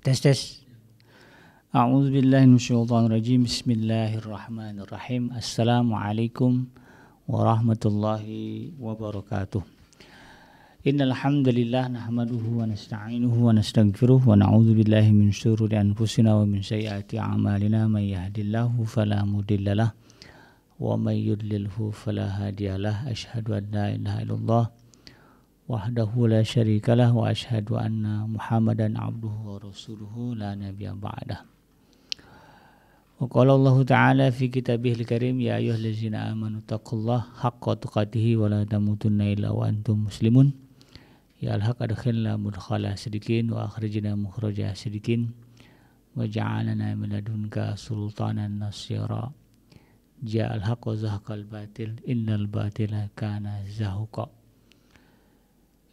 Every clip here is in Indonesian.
تس تس أعوذ بالله من الشيطان الرجيم بسم الله الرحمن الرحيم السلام عليكم ورحمة الله وبركاته إن الحمد لله نحمده ونستعينه ونستغفره ونعوذ بالله من شرور أنفسنا ومن سيئات أعمالنا من يهد الله فلا مضل له ومن يضلله فلا هادي له أشهد أن لا إله إلا الله وحده لا شريك له وأشهد أن محمدا عبده ورسوله لا نبي بعده وقال الله تعالى في كتابه الكريم يا أيها الذين آمنوا اتقوا الله حق تقاته ولا تموتن إلا وأنتم مسلمون يا الحق أدخلنا مدخل صديقين وأخرجنا مخرج صديقين وجعلنا من لدنك سلطانا نصيرا جاء الحق وزهق الباطل إن الباطل كان زهقا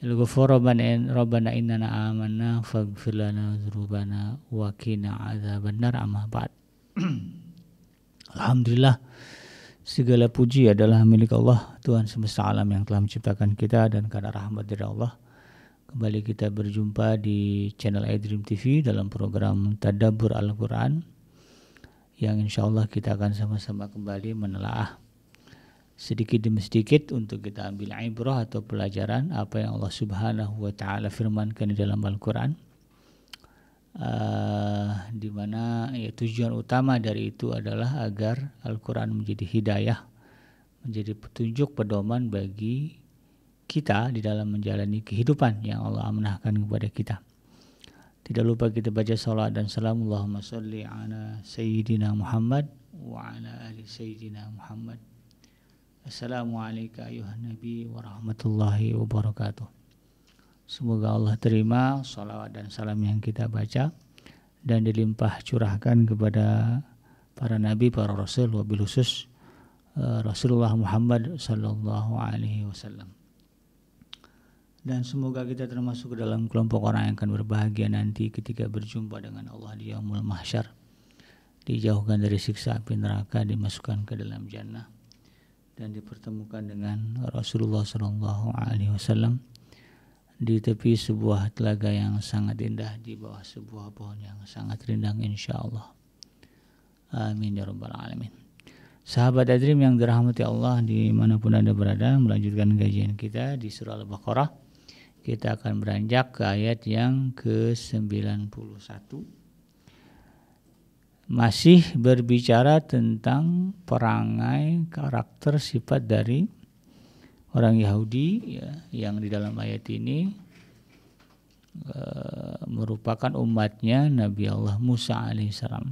الغفور ربنا ربنا إننا آمنا فاغفر لنا ذنوبنا وقنا عذاب النار أما Alhamdulillah segala puji adalah milik Allah Tuhan semesta alam yang telah menciptakan kita dan karena rahmat dari Allah kembali kita berjumpa di channel iDream TV dalam program Tadabbur Al-Quran yang insya Allah kita akan sama-sama kembali menelaah sedikit demi sedikit untuk kita ambil ibrah atau pelajaran apa yang Allah Subhanahu wa taala firmankan di dalam Al-Qur'an. Uh, di mana ya, tujuan utama dari itu adalah agar Al-Qur'an menjadi hidayah, menjadi petunjuk pedoman bagi kita di dalam menjalani kehidupan yang Allah amanahkan kepada kita. Tidak lupa kita baca salat dan salam Allahumma salli ala sayyidina Muhammad wa ala ali sayyidina Muhammad. Assalamualaikum warahmatullahi wabarakatuh. Semoga Allah terima salawat dan salam yang kita baca dan dilimpah curahkan kepada para nabi, para rasul, wabil khusus eh, Rasulullah Muhammad sallallahu alaihi wasallam. Dan semoga kita termasuk dalam kelompok orang yang akan berbahagia nanti ketika berjumpa dengan Allah di Yaumul Mahsyar. Dijauhkan dari siksa api neraka, dimasukkan ke dalam jannah dan dipertemukan dengan Rasulullah Shallallahu Alaihi Wasallam di tepi sebuah telaga yang sangat indah di bawah sebuah pohon yang sangat rindang insya Allah. Amin ya robbal alamin. Sahabat Adrim yang dirahmati Allah dimanapun anda berada melanjutkan kajian kita di surah Al-Baqarah. Kita akan beranjak ke ayat yang ke-91 masih berbicara tentang perangai karakter sifat dari orang Yahudi ya, yang di dalam ayat ini uh, merupakan umatnya Nabi Allah Musa alaihissalam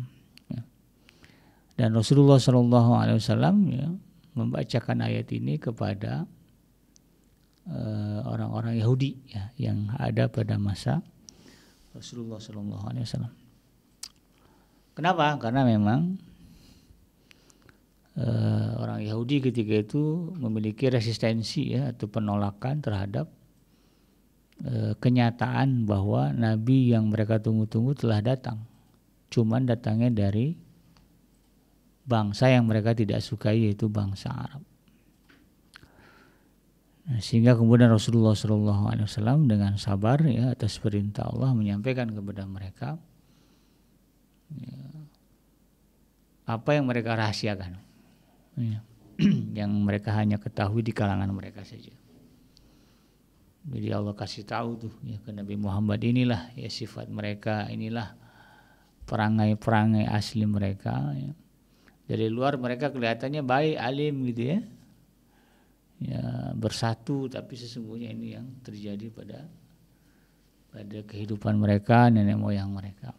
ya. dan Rasulullah Shallallahu alaihi wasallam ya, membacakan ayat ini kepada eh, orang-orang uh, Yahudi ya, yang ada pada masa Rasulullah Shallallahu alaihi wasallam Kenapa? Karena memang uh, orang Yahudi ketika itu memiliki resistensi ya atau penolakan terhadap uh, kenyataan bahwa nabi yang mereka tunggu-tunggu telah datang. Cuman datangnya dari bangsa yang mereka tidak sukai yaitu bangsa Arab. Nah, sehingga kemudian Rasulullah SAW dengan sabar ya atas perintah Allah menyampaikan kepada mereka Ya. apa yang mereka rahasiakan ya. yang mereka hanya ketahui di kalangan mereka saja jadi Allah kasih tahu tuh ya ke Nabi Muhammad inilah ya sifat mereka inilah perangai-perangai asli mereka ya. dari luar mereka kelihatannya baik alim gitu ya ya bersatu tapi sesungguhnya ini yang terjadi pada pada kehidupan mereka nenek moyang mereka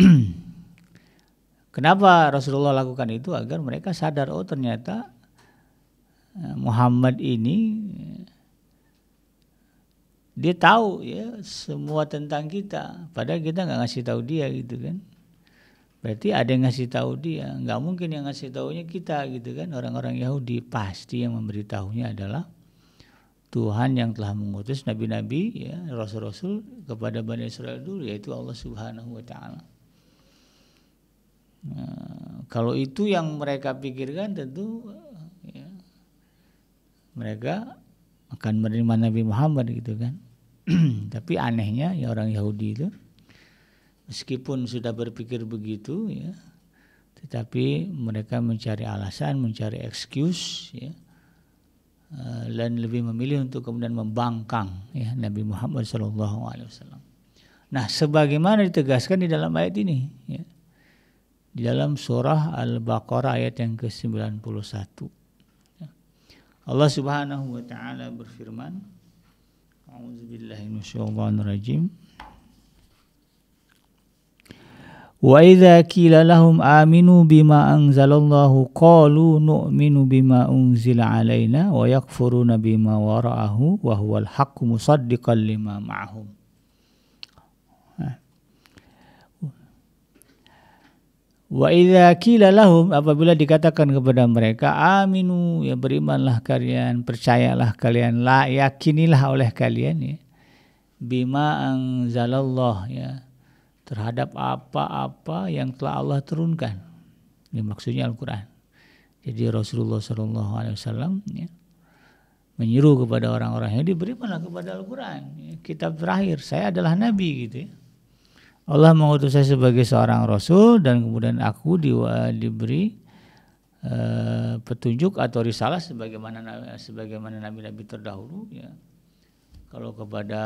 Kenapa Rasulullah lakukan itu agar mereka sadar oh ternyata eh, Muhammad ini eh, dia tahu ya semua tentang kita padahal kita nggak ngasih tahu dia gitu kan berarti ada yang ngasih tahu dia nggak mungkin yang ngasih tahunya kita gitu kan orang-orang Yahudi pasti yang memberitahunya adalah Tuhan yang telah mengutus nabi-nabi ya rasul-rasul kepada Bani Israel dulu yaitu Allah Subhanahu wa taala Nah, kalau itu yang mereka pikirkan tentu ya, mereka akan menerima Nabi Muhammad gitu kan. Tapi anehnya ya orang Yahudi itu meskipun sudah berpikir begitu ya, tetapi mereka mencari alasan, mencari excuse ya eh, dan lebih memilih untuk kemudian membangkang ya Nabi Muhammad Shallallahu Alaihi Wasallam. Nah, sebagaimana ditegaskan di dalam ayat ini, ya, di dalam surah Al-Baqarah ayat yang ke-91. Allah Subhanahu wa taala berfirman, A'udzubillahi minasyaitonir rajim. Wa idza qila lahum aminu bima anzalallahu qalu nu'minu bima unzila alaina wa yakfuruna bima wara'ahu wa huwal haqqu musaddiqan lima ma'ahum. Nah. Wa idza qila lahum apabila dikatakan kepada mereka aminu ya berimanlah kalian percayalah kalian la yakinilah oleh kalian ya bima anzalallah ya terhadap apa-apa yang telah Allah turunkan. Ini maksudnya Al-Qur'an. Jadi Rasulullah sallallahu alaihi wasallam ya, menyeru kepada orang-orang yang diberikanlah kepada Al-Qur'an, ya, kitab terakhir. Saya adalah nabi gitu ya. Allah mengutus saya sebagai seorang rasul dan kemudian aku di, eh, diberi uh, petunjuk atau risalah sebagaimana sebagaimana nabi-nabi terdahulu ya. Kalau kepada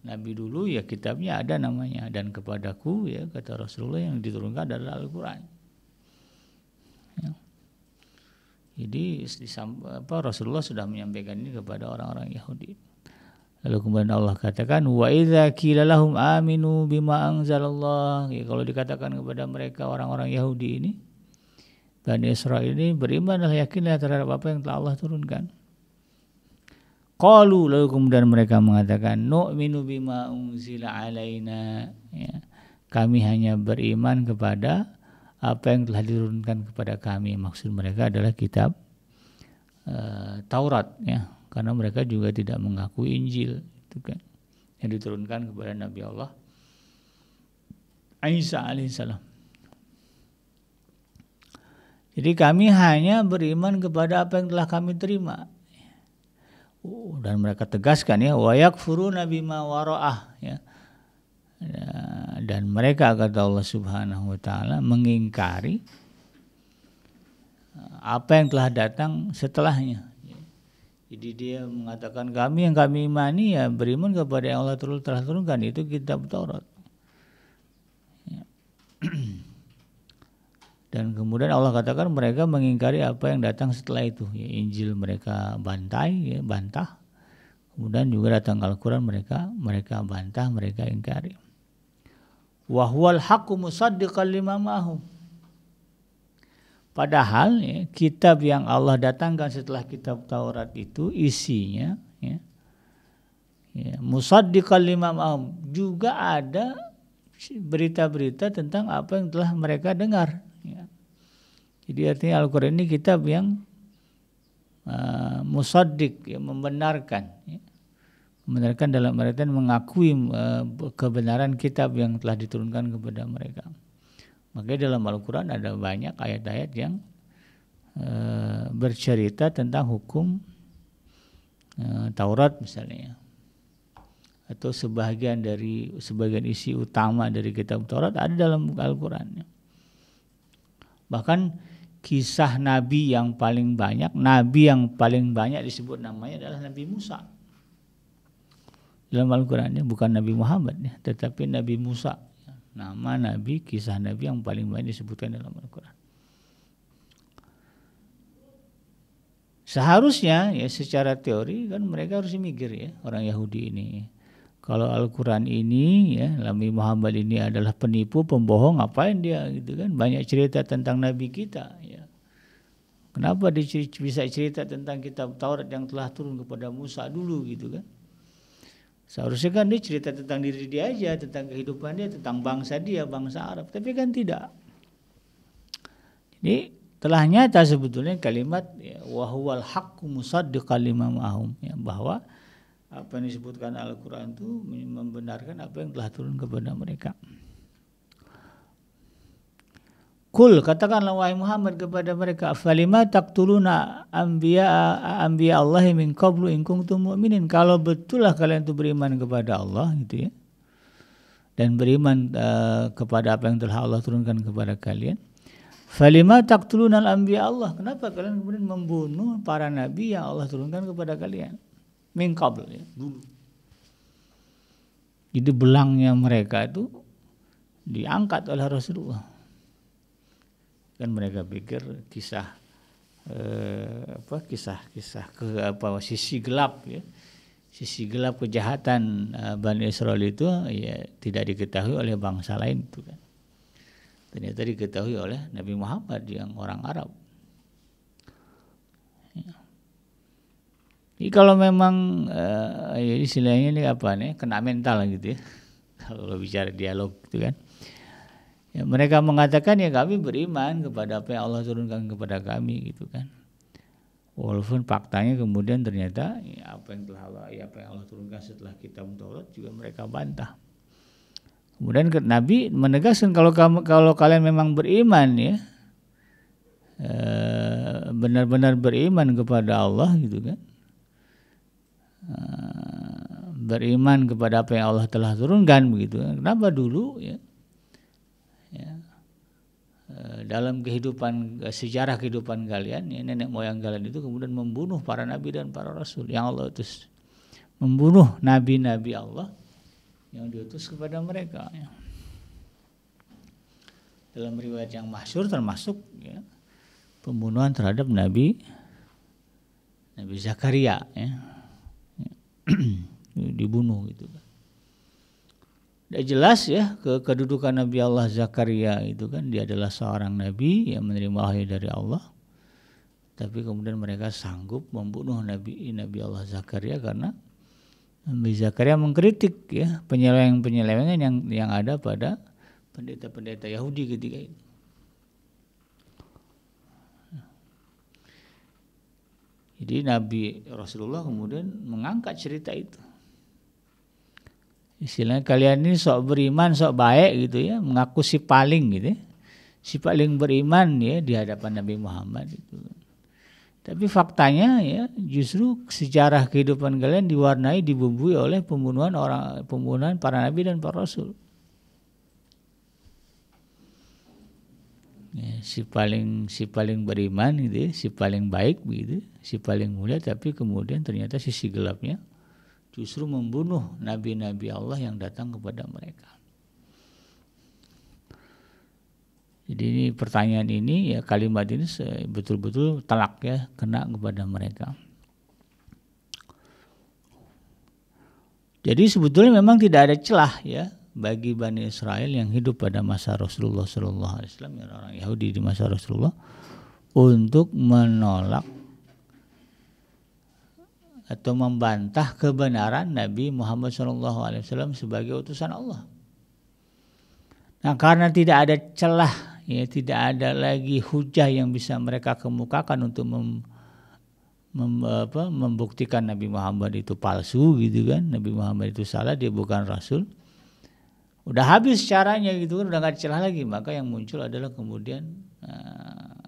nabi dulu ya kitabnya ada namanya dan kepadaku ya kata Rasulullah yang diturunkan adalah Al-Qur'an. Ya. Jadi apa, Rasulullah sudah menyampaikan ini kepada orang-orang Yahudi. Lalu kemudian Allah katakan wa idza qila lahum aminu bima anzalallah. Ya, kalau dikatakan kepada mereka orang-orang Yahudi ini Bani Israel ini berimanlah yakinlah terhadap apa yang telah Allah turunkan. Qalu lalu kemudian mereka mengatakan nu'minu bima unzila alaina. Ya, kami hanya beriman kepada apa yang telah diturunkan kepada kami. Maksud mereka adalah kitab uh, Taurat ya karena mereka juga tidak mengaku Injil itu kan yang diturunkan kepada Nabi Allah Isa alaihissalam. Jadi kami hanya beriman kepada apa yang telah kami terima. Oh, dan mereka tegaskan ya wayak furu nabi mawaroah ya. ya. Dan mereka kata Allah Subhanahu wa taala mengingkari eh, apa yang telah datang setelahnya jadi dia mengatakan kami yang kami imani ya beriman kepada yang Allah terus telah turunkan itu kita Taurat. Ya. Dan kemudian Allah katakan mereka mengingkari apa yang datang setelah itu. Ya, Injil mereka bantai, ya, bantah. Kemudian juga datang Al-Quran mereka, mereka bantah, mereka ingkari. Wahwal haqqu musaddiqan lima ma'hum Padahal ya, kitab yang Allah datangkan setelah kitab Taurat itu isinya ya, ya, musaddiqal lima juga ada berita-berita tentang apa yang telah mereka dengar. Ya. Jadi artinya Al-Quran ini kitab yang uh, musaddiq, ya, membenarkan. Ya. Membenarkan dalam artian mengakui uh, kebenaran kitab yang telah diturunkan kepada mereka. Makanya dalam Al-Quran ada banyak ayat-ayat yang e, bercerita tentang hukum e, Taurat misalnya. Atau sebagian dari sebagian isi utama dari kitab Taurat ada dalam Al-Quran. Bahkan kisah nabi yang paling banyak, nabi yang paling banyak disebut namanya adalah Nabi Musa. Dalam Al-Quran bukan Nabi Muhammad, ya, tetapi Nabi Musa nama nabi, kisah nabi yang paling banyak disebutkan dalam Al-Qur'an. Seharusnya ya secara teori kan mereka harus mikir ya orang Yahudi ini. Kalau Al-Qur'an ini ya Nabi Muhammad ini adalah penipu, pembohong, ngapain dia gitu kan? Banyak cerita tentang nabi kita ya. Kenapa dia bisa cerita tentang kitab Taurat yang telah turun kepada Musa dulu gitu kan? Seharusnya kan dia cerita tentang diri dia aja, tentang kehidupan dia, tentang bangsa dia, bangsa Arab. Tapi kan tidak. Jadi telah nyata sebetulnya kalimat ya, wahwal musad de kalimah ma'hum ya, bahwa apa yang disebutkan Al-Qur'an itu membenarkan apa yang telah turun kepada mereka. Kul katakanlah wahai Muhammad kepada mereka falima taqtuluna anbiya anbiya Allah min qablu in kuntum mu'minin kalau betullah kalian itu beriman kepada Allah gitu ya dan beriman uh, kepada apa yang telah Allah turunkan kepada kalian falima taqtuluna anbiya Allah kenapa kalian kemudian membunuh para nabi yang Allah turunkan kepada kalian min qablu ya dulu jadi belangnya mereka itu diangkat oleh Rasulullah kan mereka pikir kisah eh, apa kisah-kisah ke apa sisi gelap ya sisi gelap kejahatan eh, Bani Israel itu ya tidak diketahui oleh bangsa lain itu kan ternyata diketahui oleh Nabi Muhammad yang orang Arab ya. kalau memang eh, ya istilahnya ini apa nih kena mental gitu ya kalau bicara dialog gitu kan Ya, mereka mengatakan ya kami beriman kepada apa yang Allah turunkan kepada kami gitu kan. Walaupun faktanya kemudian ternyata ya, apa yang telah Allah, ya, apa yang Allah turunkan setelah kita menolak juga mereka bantah. Kemudian Nabi menegaskan kalau kamu kalau kalian memang beriman ya eh, benar-benar beriman kepada Allah gitu kan eh, beriman kepada apa yang Allah telah turunkan begitu kan. kenapa dulu ya Eh, dalam kehidupan eh, sejarah kehidupan kalian ya nenek moyang kalian itu kemudian membunuh para nabi dan para rasul yang Allah utus membunuh nabi-nabi Allah yang diutus kepada mereka ya. dalam riwayat yang masyur termasuk ya, pembunuhan terhadap nabi Nabi Zakaria ya, dibunuh gitu kan jelas ya ke kedudukan Nabi Allah Zakaria itu kan dia adalah seorang nabi yang menerima wahyu dari Allah tapi kemudian mereka sanggup membunuh Nabi Nabi Allah Zakaria karena Nabi Zakaria mengkritik ya penyelewengan-penyelewengan yang yang ada pada pendeta-pendeta Yahudi ketika itu. Jadi Nabi Rasulullah kemudian mengangkat cerita itu istilahnya kalian ini sok beriman sok baik gitu ya mengaku si paling gitu ya. si paling beriman ya di hadapan Nabi Muhammad itu tapi faktanya ya justru sejarah kehidupan kalian diwarnai dibumbui oleh pembunuhan orang pembunuhan para nabi dan para rasul ya, si paling si paling beriman gitu ya, si paling baik gitu ya, si paling mulia tapi kemudian ternyata sisi gelapnya justru membunuh nabi-nabi Allah yang datang kepada mereka. Jadi ini pertanyaan ini ya kalimat ini betul-betul telak ya kena kepada mereka. Jadi sebetulnya memang tidak ada celah ya bagi Bani Israel yang hidup pada masa Rasulullah Shallallahu Alaihi Wasallam ya, orang Yahudi di masa Rasulullah untuk menolak atau membantah kebenaran Nabi Muhammad SAW sebagai utusan Allah. Nah karena tidak ada celah, ya tidak ada lagi hujah yang bisa mereka kemukakan untuk mem, mem, apa, membuktikan Nabi Muhammad itu palsu gitu kan, Nabi Muhammad itu salah, dia bukan rasul. Udah habis caranya gitu kan, udah gak ada celah lagi, maka yang muncul adalah kemudian uh,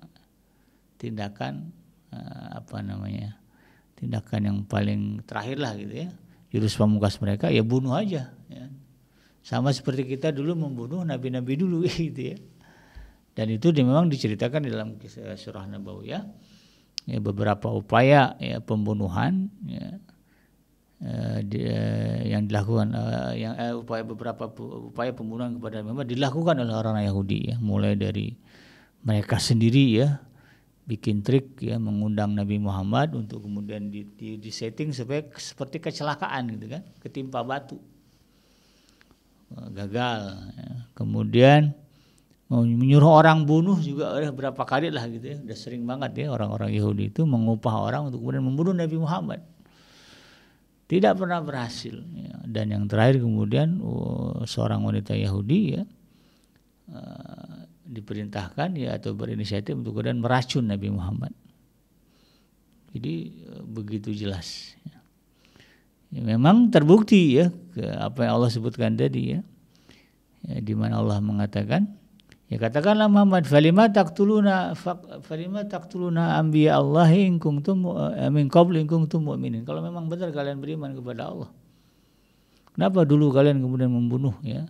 tindakan uh, apa namanya tindakan yang paling terakhir lah gitu ya jurus pamungkas mereka ya bunuh aja ya. sama seperti kita dulu membunuh nabi-nabi dulu gitu ya dan itu memang diceritakan dalam eh, surah Nabawi ya. ya beberapa upaya ya pembunuhan ya eh, eh, yang dilakukan yang eh, upaya beberapa upaya pembunuhan kepada memang dilakukan oleh orang Yahudi ya mulai dari mereka sendiri ya bikin trik ya mengundang Nabi Muhammad untuk kemudian di, di, di setting supaya seperti kecelakaan gitu kan ketimpa batu eh, gagal ya. kemudian menyuruh orang bunuh juga udah eh, berapa kali lah gitu ya udah sering banget ya orang-orang Yahudi itu mengupah orang untuk kemudian membunuh Nabi Muhammad tidak pernah berhasil ya. dan yang terakhir kemudian oh, seorang wanita Yahudi ya eh, diperintahkan ya atau berinisiatif untuk kemudian meracun Nabi Muhammad. Jadi eh, begitu jelas. Ya. ya, memang terbukti ya apa yang Allah sebutkan tadi ya, ya di mana Allah mengatakan ya katakanlah Muhammad falima taktuluna falima taktuluna anbiya Allah in kuntum eh, min qabl in kuntum mu'minin. Kalau memang benar kalian beriman kepada Allah. Kenapa dulu kalian kemudian membunuh ya?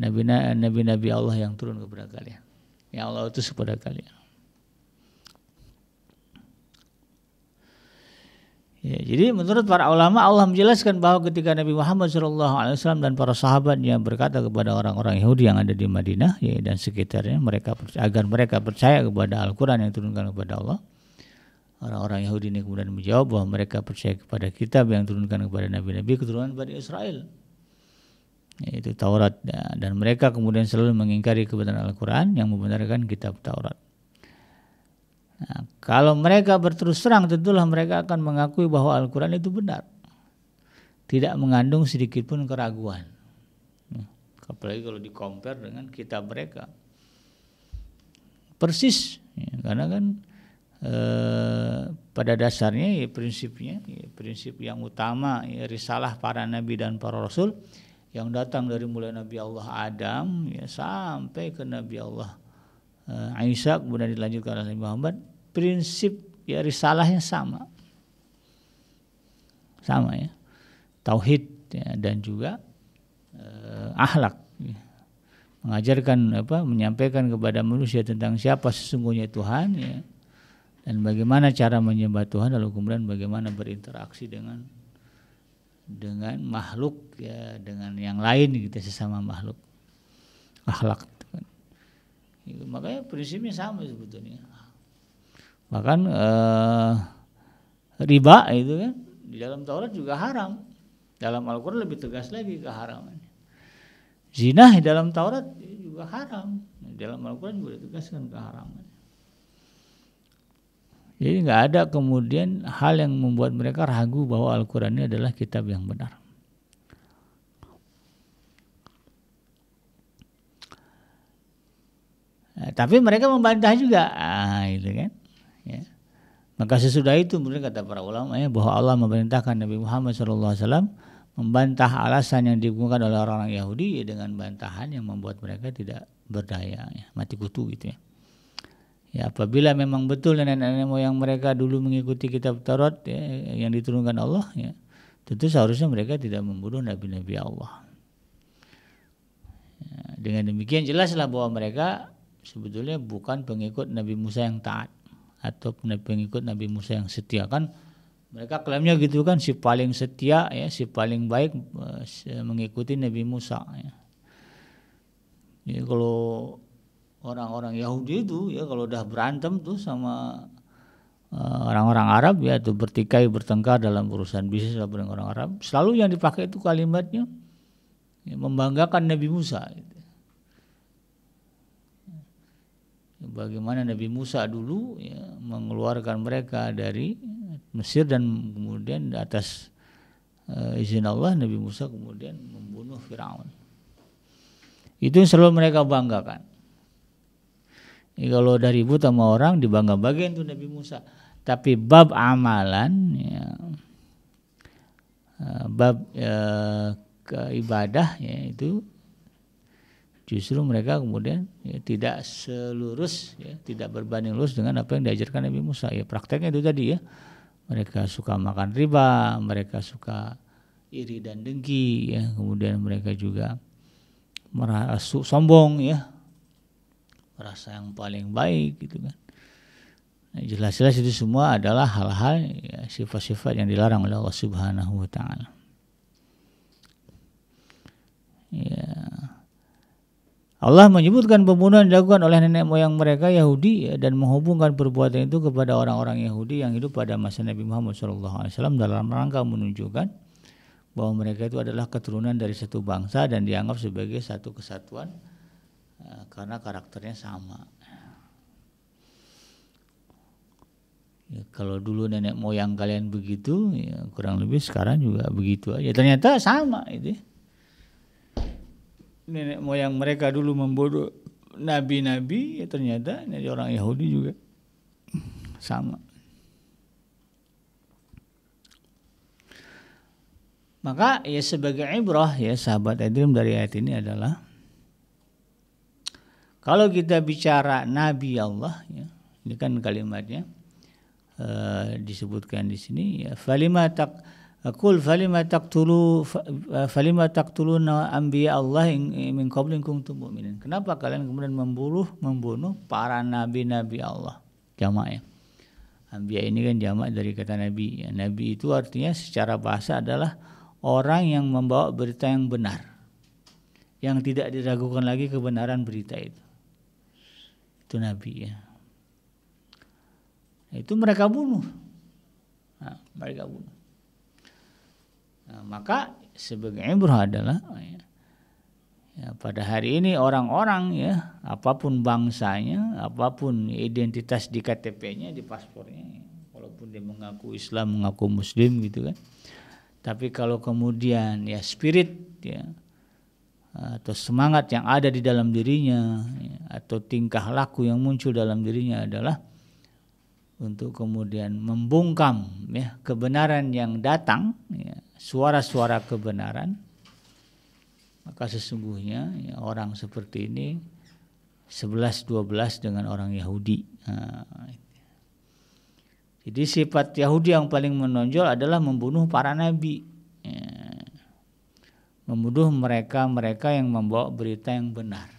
nabi-nabi Allah yang turun kepada kalian. Yang Allah itu kepada kalian. Ya, jadi menurut para ulama Allah menjelaskan bahwa ketika Nabi Muhammad SAW dan para sahabatnya berkata kepada orang-orang Yahudi yang ada di Madinah ya, dan sekitarnya mereka percaya, agar mereka percaya kepada Al-Quran yang turunkan kepada Allah. Orang-orang Yahudi ini kemudian menjawab bahwa mereka percaya kepada kitab yang turunkan kepada Nabi-Nabi keturunan Bani Israel yaitu Taurat dan mereka kemudian selalu mengingkari kebenaran Al-Qur'an yang membenarkan kitab Taurat. Nah, kalau mereka berterus terang tentulah mereka akan mengakui bahwa Al-Qur'an itu benar. Tidak mengandung sedikit pun keraguan. Hmm, apalagi kalau dikompar dengan kitab mereka. Persis ya, karena kan e, pada dasarnya ya prinsipnya ya, prinsip yang utama ya, risalah para nabi dan para rasul yang datang dari mulai Nabi Allah Adam ya, sampai ke Nabi Allah uh, Isa kemudian dilanjutkan oleh Nabi Muhammad prinsip ya risalahnya sama sama ya tauhid ya, dan juga uh, eh, ahlak ya. mengajarkan apa menyampaikan kepada manusia tentang siapa sesungguhnya Tuhan ya dan bagaimana cara menyembah Tuhan lalu kemudian bagaimana berinteraksi dengan dengan makhluk ya dengan yang lain gitu sesama makhluk akhlak gitu, kan. gitu makanya prinsipnya sama sebetulnya bahkan eh, riba itu kan di dalam Taurat juga haram dalam Alquran lebih tegas lagi keharaman zina di dalam Taurat juga haram di dalam Alquran quran juga ditegaskan keharaman jadi nggak ada kemudian hal yang membuat mereka ragu bahwa Al-Quran ini adalah kitab yang benar. Nah, tapi mereka membantah juga, ah, gitu kan. Ya. Maka sesudah itu mereka kata para ulama ya, bahwa Allah memerintahkan Nabi Muhammad SAW membantah alasan yang digunakan oleh orang-orang Yahudi ya, dengan bantahan yang membuat mereka tidak berdaya, ya, mati kutu gitu ya. Ya, apabila memang betul nenek-nenek moyang mereka dulu mengikuti kitab Taurat ya, yang diturunkan Allah, ya, tentu seharusnya mereka tidak membunuh nabi-nabi Allah. Ya, dengan demikian jelaslah bahwa mereka sebetulnya bukan pengikut Nabi Musa yang taat atau pengikut Nabi Musa yang setia kan mereka klaimnya gitu kan si paling setia ya si paling baik eh, mengikuti Nabi Musa ya. Jadi kalau orang-orang Yahudi itu ya kalau udah berantem tuh sama eh, orang-orang uh, Arab ya tuh bertikai bertengkar dalam urusan bisnis sama dengan orang Arab selalu yang dipakai itu kalimatnya ya, membanggakan Nabi Musa gitu. Ya, bagaimana Nabi Musa dulu ya, mengeluarkan mereka dari Mesir dan kemudian atas uh, izin Allah Nabi Musa kemudian membunuh Firaun itu yang selalu mereka banggakan Ya, kalau udah ribut sama orang dibangga bagian tuh Nabi Musa. Tapi bab amalan, ya, eh, bab ya, keibadah ya itu justru mereka kemudian ya, tidak selurus, ya, tidak berbanding lurus dengan apa yang diajarkan Nabi Musa. Ya prakteknya itu tadi ya. Mereka suka makan riba, mereka suka iri dan dengki, ya. kemudian mereka juga merasa sombong, ya rasa yang paling baik gitu kan nah, jelas-jelas itu semua adalah hal-hal sifat ya, sifat-sifat yang dilarang oleh Allah Subhanahu wa taala. Ya. Allah menyebutkan pembunuhan dilakukan oleh nenek moyang mereka Yahudi ya, dan menghubungkan perbuatan itu kepada orang-orang Yahudi yang hidup pada masa Nabi Muhammad SAW dalam rangka menunjukkan bahwa mereka itu adalah keturunan dari satu bangsa dan dianggap sebagai satu kesatuan Eh, karena karakternya sama. Ya, kalau dulu nenek moyang kalian begitu, ya kurang lebih sekarang juga begitu aja. Ternyata sama itu. Nenek moyang mereka dulu membodoh nabi-nabi, ya ternyata ini orang Yahudi juga sama. Maka ya sebagai ibrah ya sahabat Edrim dari ayat ini adalah kalau kita bicara Nabi Allah, ya, ini kan kalimatnya uh, disebutkan di sini. Ya, falima tak Kul falima tulu falima na ambi Allah min qablin kuntum mu'minin. Kenapa kalian kemudian membunuh membunuh para nabi-nabi Allah? jamaah? ya. Nabi ini kan jamaah dari kata nabi. Ya, nabi itu artinya secara bahasa adalah orang yang membawa berita yang benar. Yang tidak diragukan lagi kebenaran berita itu itu Nabi ya. Nah, itu mereka bunuh. Nah, mereka bunuh. Nah, maka sebagai ibrah adalah ya, ya, pada hari ini orang-orang ya apapun bangsanya, apapun identitas di KTP-nya, di paspornya, ya, walaupun dia mengaku Islam, mengaku Muslim gitu kan. Tapi kalau kemudian ya spirit ya Eh, atau semangat yang ada di dalam dirinya ya, atau tingkah laku yang muncul dalam dirinya adalah untuk kemudian membungkam ya kebenaran yang datang ya, suara-suara kebenaran maka sesungguhnya ya, orang seperti ini 11-12 dengan orang Yahudi eh, jadi sifat Yahudi yang paling menonjol adalah membunuh para nabi ya membunuh mereka-mereka yang membawa berita yang benar.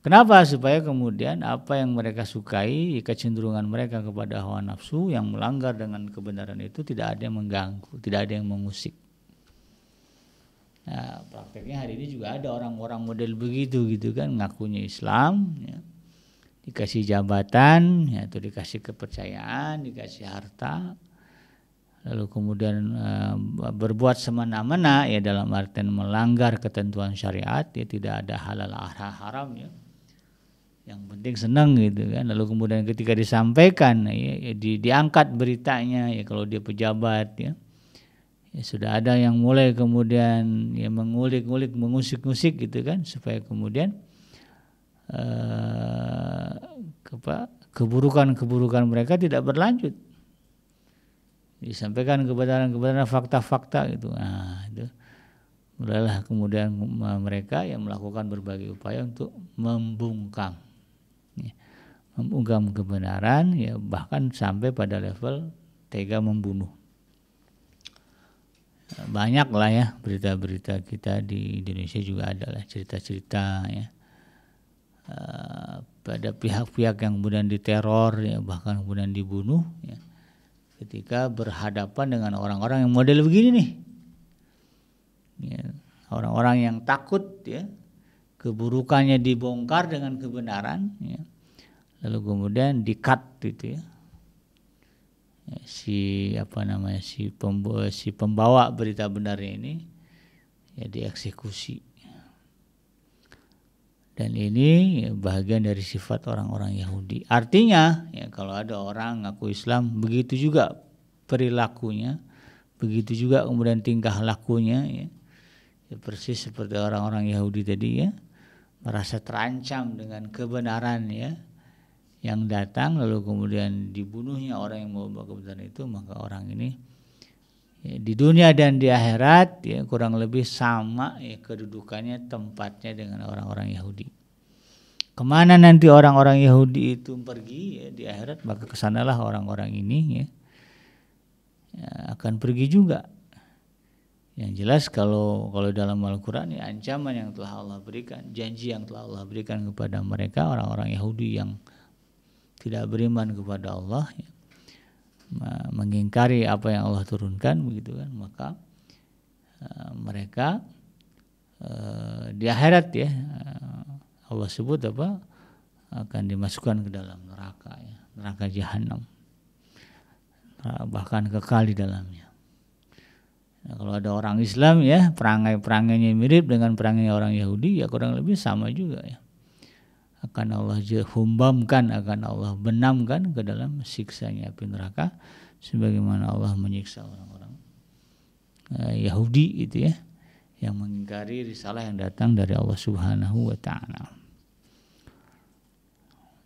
Kenapa? Supaya kemudian apa yang mereka sukai, kecenderungan mereka kepada hawa nafsu yang melanggar dengan kebenaran itu tidak ada yang mengganggu, tidak ada yang mengusik. Nah, prakteknya hari ini juga ada orang-orang model begitu gitu kan, ngakunya Islam, ya. dikasih jabatan, ya, atau dikasih kepercayaan, dikasih harta, lalu kemudian uh, berbuat semena-mena ya dalam artian melanggar ketentuan syariat ya tidak ada halal haram ya yang penting senang gitu kan lalu kemudian ketika disampaikan ya, ya di, diangkat beritanya ya kalau dia pejabat ya, ya sudah ada yang mulai kemudian ya mengulik-ulik mengusik-usik gitu kan supaya kemudian uh, keburukan-keburukan mereka tidak berlanjut disampaikan kebenaran-kebenaran fakta-fakta gitu. Nah, itu mulailah kemudian mereka yang melakukan berbagai upaya untuk membungkam ya, membungkam kebenaran ya bahkan sampai pada level tega membunuh banyak lah ya berita-berita kita di Indonesia juga adalah cerita-cerita ya eh, pada pihak-pihak yang kemudian diteror ya bahkan kemudian dibunuh ya ketika berhadapan dengan orang-orang yang model begini nih ya, orang-orang yang takut ya keburukannya dibongkar dengan kebenaran ya. lalu kemudian dikat gitu ya. ya. si apa namanya si pembawa, si pembawa berita benar ini ya dieksekusi dan ini bagian dari sifat orang-orang Yahudi. Artinya, ya kalau ada orang ngaku Islam, begitu juga perilakunya, begitu juga kemudian tingkah lakunya, ya, ya persis seperti orang-orang Yahudi tadi ya, merasa terancam dengan kebenaran ya, yang datang lalu kemudian dibunuhnya orang yang membawa kebenaran itu maka orang ini ya, di dunia dan di akhirat ya kurang lebih sama ya kedudukannya tempatnya dengan orang-orang Yahudi. Kemana nanti orang-orang Yahudi itu pergi ya, di akhirat maka kesanalah orang-orang ini ya, ya akan pergi juga. Yang jelas kalau kalau dalam Al-Qur'an ya ancaman yang telah Allah berikan, janji yang telah Allah berikan kepada mereka orang-orang Yahudi yang tidak beriman kepada Allah ya, mengingkari apa yang Allah turunkan begitu kan maka e, mereka uh, di akhirat ya e, Allah sebut apa akan dimasukkan ke dalam neraka ya neraka jahanam bahkan kekal di dalamnya nah, kalau ada orang Islam ya perangai perangainya mirip dengan perangai orang Yahudi ya kurang lebih sama juga ya akan Allah humbamkan, akan Allah benamkan ke dalam siksanya api neraka sebagaimana Allah menyiksa orang-orang eh, Yahudi itu ya yang mengingkari risalah yang datang dari Allah Subhanahu wa taala.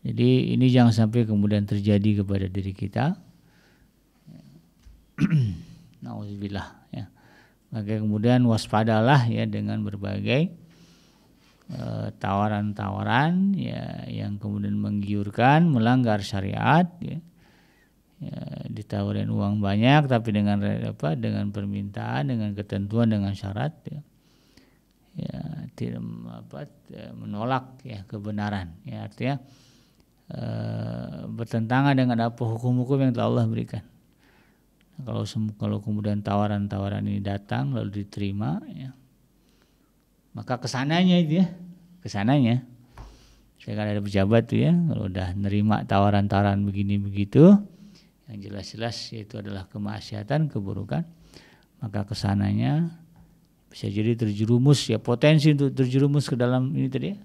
Jadi ini jangan sampai kemudian terjadi kepada diri kita. Nauzubillah ya. Maka kemudian waspadalah ya dengan berbagai Eh, tawaran-tawaran ya yang kemudian menggiurkan melanggar syariat ya, ya ditawarin uang banyak tapi dengan apa dengan permintaan dengan ketentuan dengan syarat ya, ya tidak apa menolak ya kebenaran ya artinya e, bertentangan dengan apa hukum-hukum yang telah Allah berikan kalau kalau kemudian tawaran-tawaran ini datang lalu diterima ya maka kesananya itu ya, kesananya. Saya kan ada pejabat tuh ya, kalau udah nerima tawaran-tawaran begini begitu, yang jelas-jelas yaitu adalah kemaksiatan, keburukan, maka kesananya bisa jadi terjerumus ya potensi untuk terjerumus ke dalam ini tadi ya,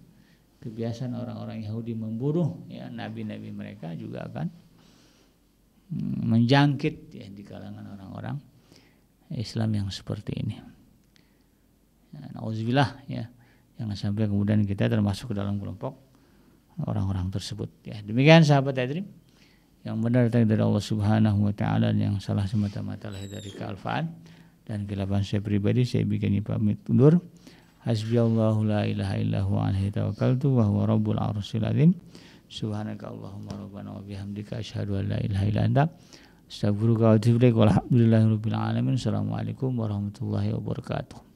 kebiasaan orang-orang Yahudi memburu ya nabi-nabi mereka juga akan hmm, menjangkit ya di kalangan orang-orang Islam yang seperti ini nauzubillah ya jangan sampai kemudian kita termasuk ke dalam kelompok orang-orang tersebut ya demikian sahabat tadrim yang benar datang dari Allah Subhanahu wa taala dan yang salah semata-mata lahir dari kealfaan dan kelapan saya pribadi saya bikin pamit undur hasbiyallahu la ilaha illa huwa alaihi tawakkaltu wa huwa rabbul arsyil azim subhanaka allahumma rabbana wa bihamdika asyhadu an la ilaha illa anta astaghfiruka wa atubu ilaik walhamdulillahi alamin assalamualaikum warahmatullahi wabarakatuh